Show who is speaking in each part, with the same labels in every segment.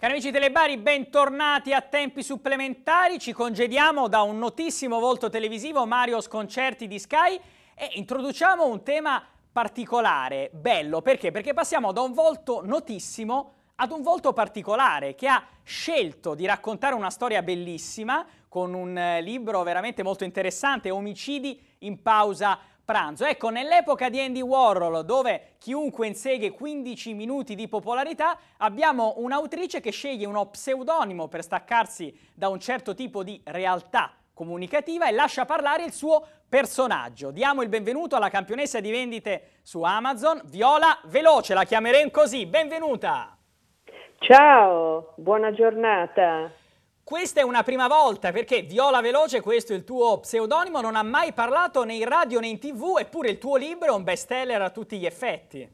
Speaker 1: Cari amici telebari, bentornati a Tempi Supplementari. Ci congediamo da un notissimo volto televisivo, Mario Sconcerti di Sky, e introduciamo un tema particolare, bello. Perché? Perché passiamo da un volto notissimo ad un volto particolare che ha scelto di raccontare una storia bellissima con un eh, libro veramente molto interessante, Omicidi in pausa pranzo. Ecco, nell'epoca di Andy Warhol, dove chiunque insegue 15 minuti di popolarità, abbiamo un'autrice che sceglie uno pseudonimo per staccarsi da un certo tipo di realtà comunicativa e lascia parlare il suo personaggio. Diamo il benvenuto alla campionessa di vendite su Amazon, Viola Veloce, la chiameremo così. Benvenuta!
Speaker 2: Ciao, buona giornata.
Speaker 1: Questa è una prima volta perché Viola Veloce, questo è il tuo pseudonimo, non ha mai parlato né in radio né in tv, eppure il tuo libro è un best seller a tutti gli effetti.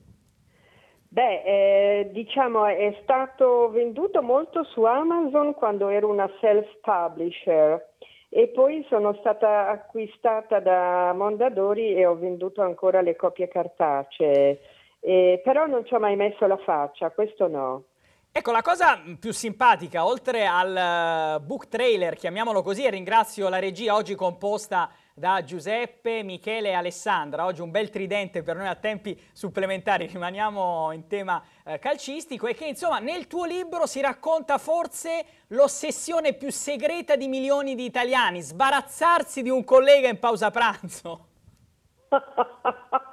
Speaker 2: Beh, eh, diciamo è stato venduto molto su Amazon quando ero una self-publisher e poi sono stata acquistata da Mondadori e ho venduto ancora le copie cartacee, eh, però non ci ho mai messo la faccia, questo no.
Speaker 1: Ecco, la cosa mm, più simpatica, oltre al eh, book trailer, chiamiamolo così, e ringrazio la regia oggi composta da Giuseppe, Michele e Alessandra. Oggi un bel tridente per noi a tempi supplementari, rimaniamo in tema eh, calcistico e che insomma nel tuo libro si racconta forse l'ossessione più segreta di milioni di italiani, sbarazzarsi di un collega in pausa pranzo.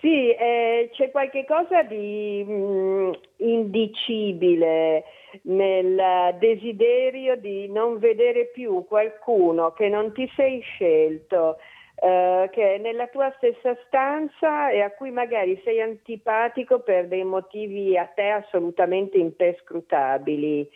Speaker 2: sì, eh, c'è qualche cosa di mh, mm, indicibile nel desiderio di non vedere più qualcuno che non ti sei scelto, eh, che è nella tua stessa stanza e a cui magari sei antipatico per dei motivi a te assolutamente impescrutabili.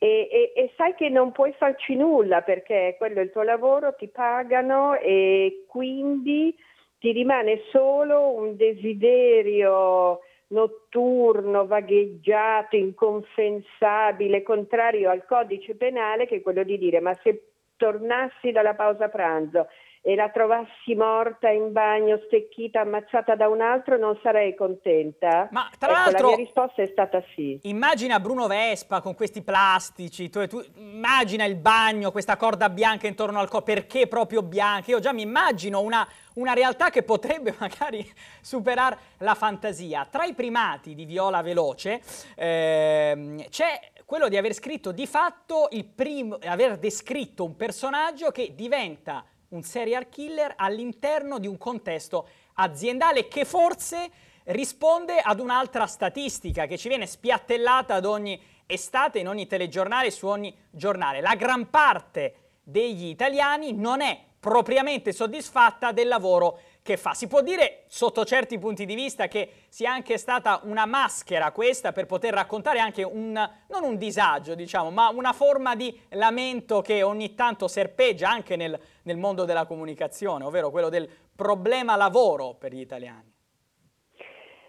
Speaker 2: E, e, e, sai che non puoi farci nulla perché quello è il tuo lavoro, ti pagano e quindi ti rimane solo un desiderio notturno, vagheggiato, inconfensabile, contrario al codice penale, che è quello di dire ma se tornassi dalla pausa pranzo e la trovassi morta in bagno, stecchita, ammazzata da un altro, non sarei contenta? Ma tra ecco, l'altro... La mia risposta è stata sì.
Speaker 1: Immagina Bruno Vespa con questi plastici, tu, tu, immagina il bagno, questa corda bianca intorno al corpo, perché proprio bianca? Io già mi immagino una, una realtà che potrebbe magari superare la fantasia. Tra i primati di Viola Veloce ehm, c'è quello di aver scritto di fatto il primo, aver descritto un personaggio che diventa un serial killer all'interno di un contesto aziendale che forse risponde ad un'altra statistica che ci viene spiattellata ad ogni estate, in ogni telegiornale, su ogni giornale. La gran parte degli italiani non è propriamente soddisfatta del lavoro che fa. Si può dire sotto certi punti di vista che sia anche stata una maschera questa per poter raccontare anche un, non un disagio diciamo, ma una forma di lamento che ogni tanto serpeggia anche nel, nel mondo della comunicazione, ovvero quello del problema lavoro per gli italiani.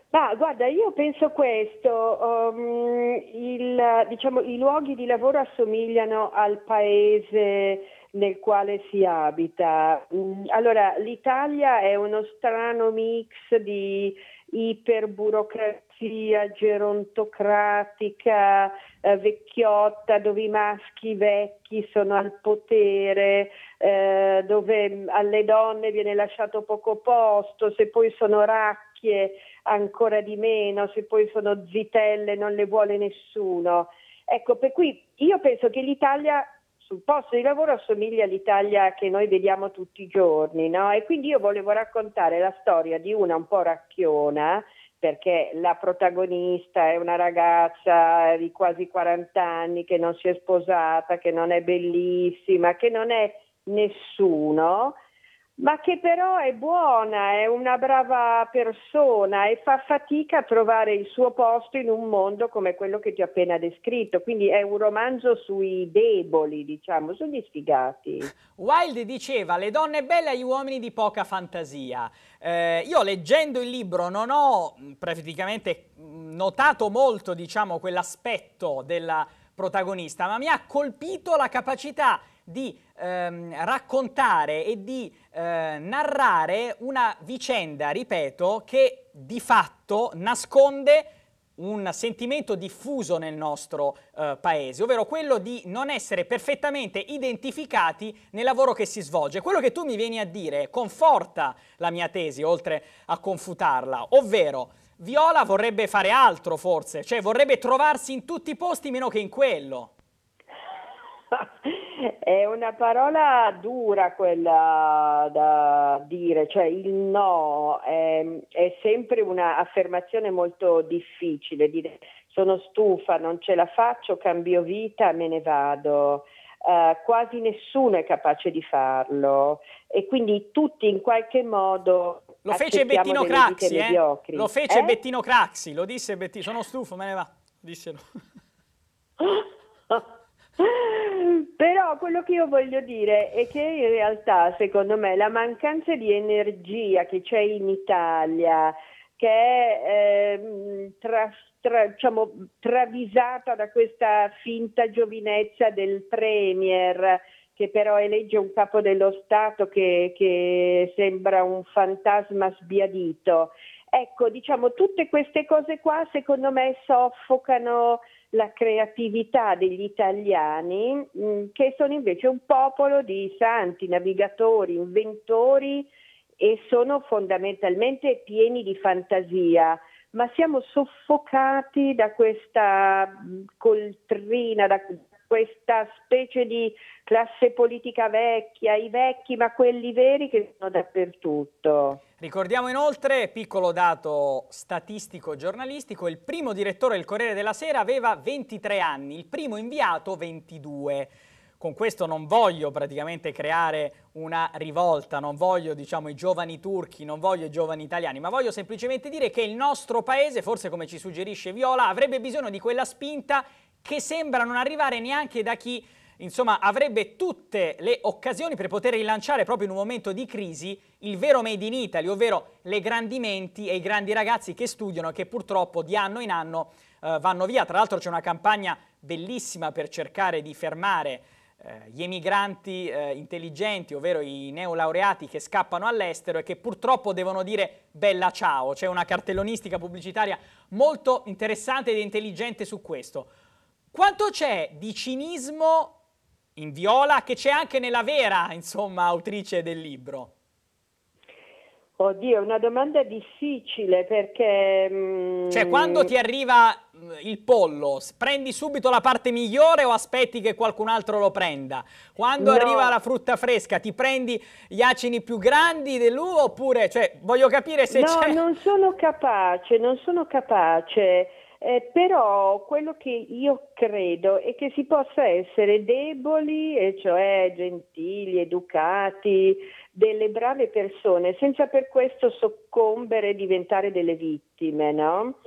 Speaker 2: Ma guarda, io penso questo, um, il, diciamo, i luoghi di lavoro assomigliano al paese nel quale si abita. Mm, allora, l'Italia è uno strano mix di iperburocrazia gerontocratica eh, vecchiotta dove i maschi vecchi sono al potere, eh, dove mm, alle donne viene lasciato poco posto, se poi sono racchie ancora di meno, se poi sono zitelle non le vuole nessuno. Ecco, per cui io penso che l'Italia sul posto di lavoro assomiglia all'Italia che noi vediamo tutti i giorni, no? E quindi io volevo raccontare la storia di una un po' racchiona, perché la protagonista è una ragazza di quasi 40 anni che non si è sposata, che non è bellissima, che non è nessuno, ma che però è buona, è una brava persona e fa fatica a trovare il suo posto in un mondo come quello che ti ho appena descritto. Quindi è un romanzo sui deboli, diciamo, sugli sfigati.
Speaker 1: Wilde diceva le donne belle agli uomini di poca fantasia. Eh, io leggendo il libro non ho mm, praticamente mm, notato molto, diciamo, quell'aspetto della protagonista, ma mi ha colpito la capacità di ehm, raccontare e di eh, narrare una vicenda, ripeto, che di fatto nasconde un sentimento diffuso nel nostro eh, paese, ovvero quello di non essere perfettamente identificati nel lavoro che si svolge. Quello che tu mi vieni a dire conforta la mia tesi, oltre a confutarla, ovvero Viola vorrebbe fare altro forse, cioè vorrebbe trovarsi in tutti i posti meno che in quello.
Speaker 2: È una parola dura quella da dire, cioè il no è, è sempre un'affermazione molto difficile, dire sono stufa, non ce la faccio, cambio vita, me ne vado. Uh, quasi nessuno è capace di farlo e quindi tutti in qualche modo lo fece Bettino Craxi, eh? lo fece eh?
Speaker 1: Bettino Craxi, lo disse Bettino, sono stufo, me ne va, disse no.
Speaker 2: Però quello che io voglio dire è che in realtà, secondo me, la mancanza di energia che c'è in Italia, che è eh, tra, tra, diciamo, travisata da questa finta giovinezza del Premier, che però elegge un capo dello Stato che, che sembra un fantasma sbiadito. Ecco, diciamo, tutte queste cose qua secondo me soffocano la creatività degli italiani, mm, che sono invece un popolo di santi, navigatori, inventori e sono fondamentalmente pieni di fantasia, ma siamo soffocati da questa mm, coltrina, da questa specie di classe politica vecchia, i vecchi ma quelli veri che sono dappertutto.
Speaker 1: Ricordiamo inoltre, piccolo dato statistico giornalistico, il primo direttore del Corriere della Sera aveva 23 anni, il primo inviato 22. Con questo non voglio praticamente creare una rivolta, non voglio diciamo, i giovani turchi, non voglio i giovani italiani, ma voglio semplicemente dire che il nostro paese, forse come ci suggerisce Viola, avrebbe bisogno di quella spinta che sembra non arrivare neanche da chi insomma avrebbe tutte le occasioni per poter rilanciare proprio in un momento di crisi il vero Made in Italy, ovvero le grandi menti e i grandi ragazzi che studiano e che purtroppo di anno in anno eh, vanno via. Tra l'altro c'è una campagna bellissima per cercare di fermare eh, gli emigranti eh, intelligenti, ovvero i neolaureati che scappano all'estero e che purtroppo devono dire bella ciao. C'è una cartellonistica pubblicitaria molto interessante ed intelligente su questo. Quanto c'è di cinismo in viola che c'è anche nella vera, insomma, autrice del libro?
Speaker 2: Oddio, è una domanda difficile perché... Mm, cioè, quando ti
Speaker 1: arriva mm, il pollo, prendi subito la parte migliore o aspetti che qualcun altro lo prenda? Quando no. arriva la frutta fresca, ti prendi gli acini più grandi dell'uva oppure... Cioè, voglio capire se no, c'è... No,
Speaker 2: non sono capace, non sono capace. Eh, però quello che io credo è che si possa essere deboli, e cioè gentili, educati, delle brave persone, senza per questo soccombere e diventare delle vittime, no?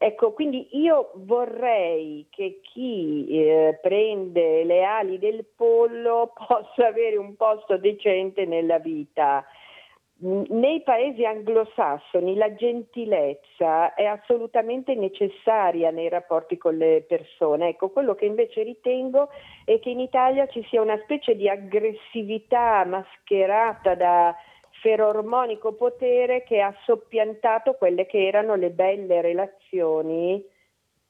Speaker 2: Ecco, quindi io vorrei che chi eh, prende le ali del pollo possa avere un posto decente nella vita nei paesi anglosassoni la gentilezza è assolutamente necessaria nei rapporti con le persone. Ecco, quello che invece ritengo è che in Italia ci sia una specie di aggressività mascherata da ferormonico potere che ha soppiantato quelle che erano le belle relazioni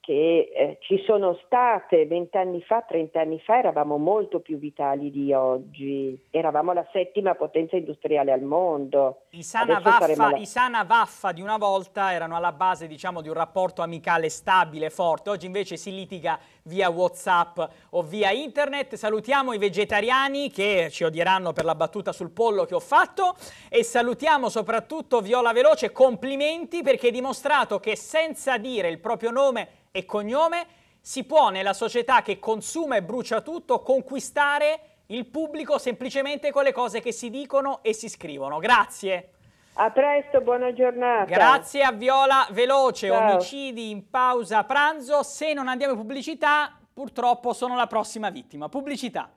Speaker 2: che eh, ci sono state vent'anni fa, trent'anni fa, eravamo molto più vitali di oggi, eravamo la settima potenza industriale al mondo. I
Speaker 1: sana, vaffa, la... I sana vaffa di una volta erano alla base diciamo, di un rapporto amicale stabile, forte, oggi invece si litiga via Whatsapp o via internet. Salutiamo i vegetariani che ci odieranno per la battuta sul pollo che ho fatto e salutiamo soprattutto Viola Veloce, complimenti perché hai dimostrato che senza dire il proprio nome e cognome, si può nella società che consuma e brucia tutto conquistare il pubblico semplicemente con le cose che si dicono e si scrivono. Grazie.
Speaker 2: A presto, buona giornata. Grazie
Speaker 1: a Viola Veloce, Ciao. omicidi in pausa pranzo. Se non andiamo in pubblicità, purtroppo sono la prossima vittima. Pubblicità.